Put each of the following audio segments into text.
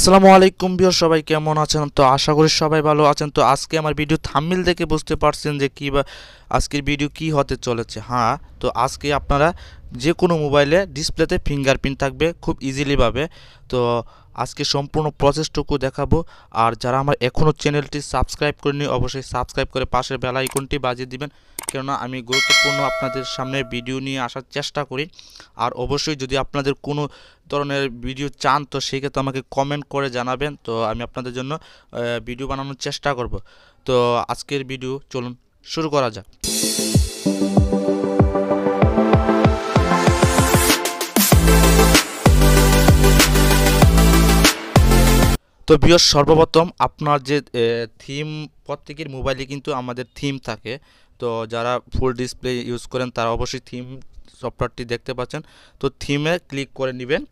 আসসালামু আলাইকুম বিয় সবাই কেমন আছেন তো আশা করি সবাই ভালো আছেন তো আজকে আমার ভিডিও থাম্মিল দেখে বুঝতে পারছেন যে কী বা আজকের ভিডিও কি হতে চলেছে হ্যাঁ তো আজকে আপনারা যে কোনো মোবাইলে ডিসপ্লেতে ফিঙ্গারপ্রিন্ট থাকবে খুব ইজিলিভাবে তো আজকে সম্পূর্ণ প্রসেসটুকু দেখাবো আর যারা আমার এখনও চ্যানেলটি সাবস্ক্রাইব করেনি অবশ্যই সাবস্ক্রাইব করে পাশের বেল আইকনটি বাজিয়ে দিবেন কেননা আমি গুরুত্বপূর্ণ আপনাদের সামনে ভিডিও নিয়ে আসার চেষ্টা করি আর অবশ্যই যদি আপনাদের কোনো ধরনের ভিডিও চান তো সেক্ষেত্রে আমাকে কমেন্ট করে জানাবেন তো আমি আপনাদের জন্য ভিডিও বানানোর চেষ্টা করব তো আজকের ভিডিও চলুন শুরু করা যাক তো বিয়স সর্বপ্রথম আপনার যে থিম প্রত্যেকের মোবাইলে কিন্তু আমাদের থিম থাকে তো যারা ফুল ডিসপ্লে ইউজ করেন তারা অবশ্যই থিম সফটওয়্যারটি দেখতে পাচ্ছেন তো থিমে ক্লিক করে নেবেন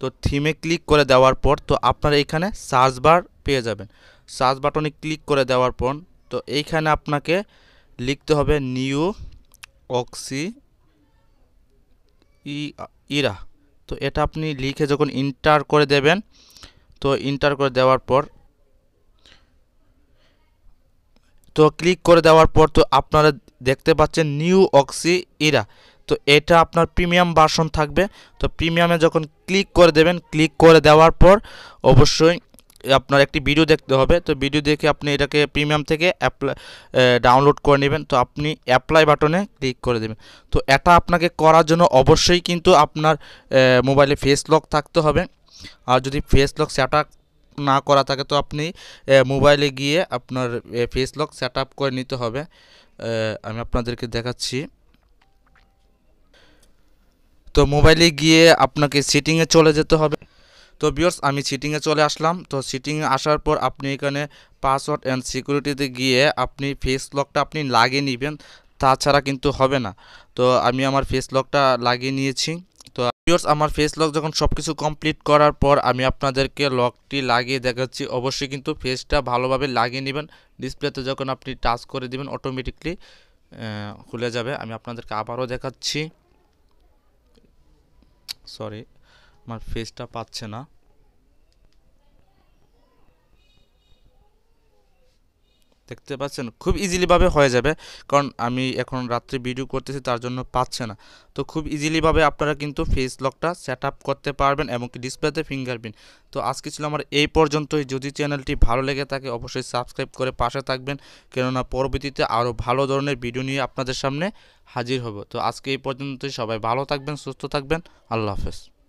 তো থিমে ক্লিক করে দেওয়ার পর তো আপনারা এখানে সার্চ বার পেয়ে যাবেন সার্চ বাটনে ক্লিক করে দেওয়ার পর তো এইখানে আপনাকে লিখতে হবে নিউ অক্সি ইরা তো এটা আপনি লিখে যখন ইন্টার করে দেবেন তো ইন্টার করে দেওয়ার পর তো ক্লিক করে দেওয়ার পর তো আপনারা দেখতে পাচ্ছেন নিউ অক্সি ইরা তো এটা আপনার প্রিমিয়াম বাসন থাকবে তো প্রিমিয়ামে যখন ক্লিক করে দেবেন ক্লিক করে দেওয়ার পর অবশ্যই আপনার একটি ভিডিও দেখতে হবে তো ভিডিও দেখে আপনি এটাকে প্রিমিয়াম থেকে অ্যাপ্লাই ডাউনলোড করে নেবেন তো আপনি অ্যাপ্লাই বাটনে ক্লিক করে দেবেন তো এটা আপনাকে করার জন্য অবশ্যই কিন্তু আপনার মোবাইলে ফেস লক থাকতে হবে আর যদি ফেস লক সেট না করা থাকে তো আপনি মোবাইলে গিয়ে আপনার ফেস লক সেট করে নিতে হবে আমি আপনাদেরকে দেখাচ্ছি তো মোবাইলে গিয়ে আপনাকে সিটিংয়ে চলে যেতে হবে তো বিয়র্স আমি সিটিংয়ে চলে আসলাম তো সিটিংয়ে আসার পর আপনি এখানে পাসওয়ার্ড অ্যান্ড সিকিউরিটিতে গিয়ে আপনি ফেস লকটা আপনি লাগিয়ে নেবেন তাছাড়া কিন্তু হবে না তো আমি আমার ফেস লকটা লাগিয়ে নিয়েছি ভিডিওস আমার ফেস লক যখন সব কিছু কমপ্লিট করার পর আমি আপনাদেরকে লকটি লাগিয়ে দেখাচ্ছি অবশ্যই কিন্তু ফেসটা ভালোভাবে লাগিয়ে নেবেন ডিসপ্লেতে যখন আপনি টাচ করে দেবেন অটোমেটিকলি খুলে যাবে আমি আপনাদেরকে আবারও দেখাচ্ছি সরি আমার ফেসটা পাচ্ছে না দেখতে পাচ্ছেন খুব ইজিলিভাবে হয়ে যাবে কারণ আমি এখন রাত্রে ভিডিও করতেছি তার জন্য পাচ্ছে না তো খুব ইজিলিভাবে আপনারা কিন্তু ফেস লকটা সেট করতে পারবেন এবং ডিসপ্লেতে ফিঙ্গারপ্রিন্ট তো আজকে ছিল আমার এই পর্যন্তই যদি চ্যানেলটি ভালো লেগে থাকে অবশ্যই সাবস্ক্রাইব করে পাশে থাকবেন কেননা পরবর্তীতে আরও ভালো ধরনের ভিডিও নিয়ে আপনাদের সামনে হাজির হব তো আজকে এই পর্যন্তই সবাই ভালো থাকবেন সুস্থ থাকবেন আল্লাহ হাফেজ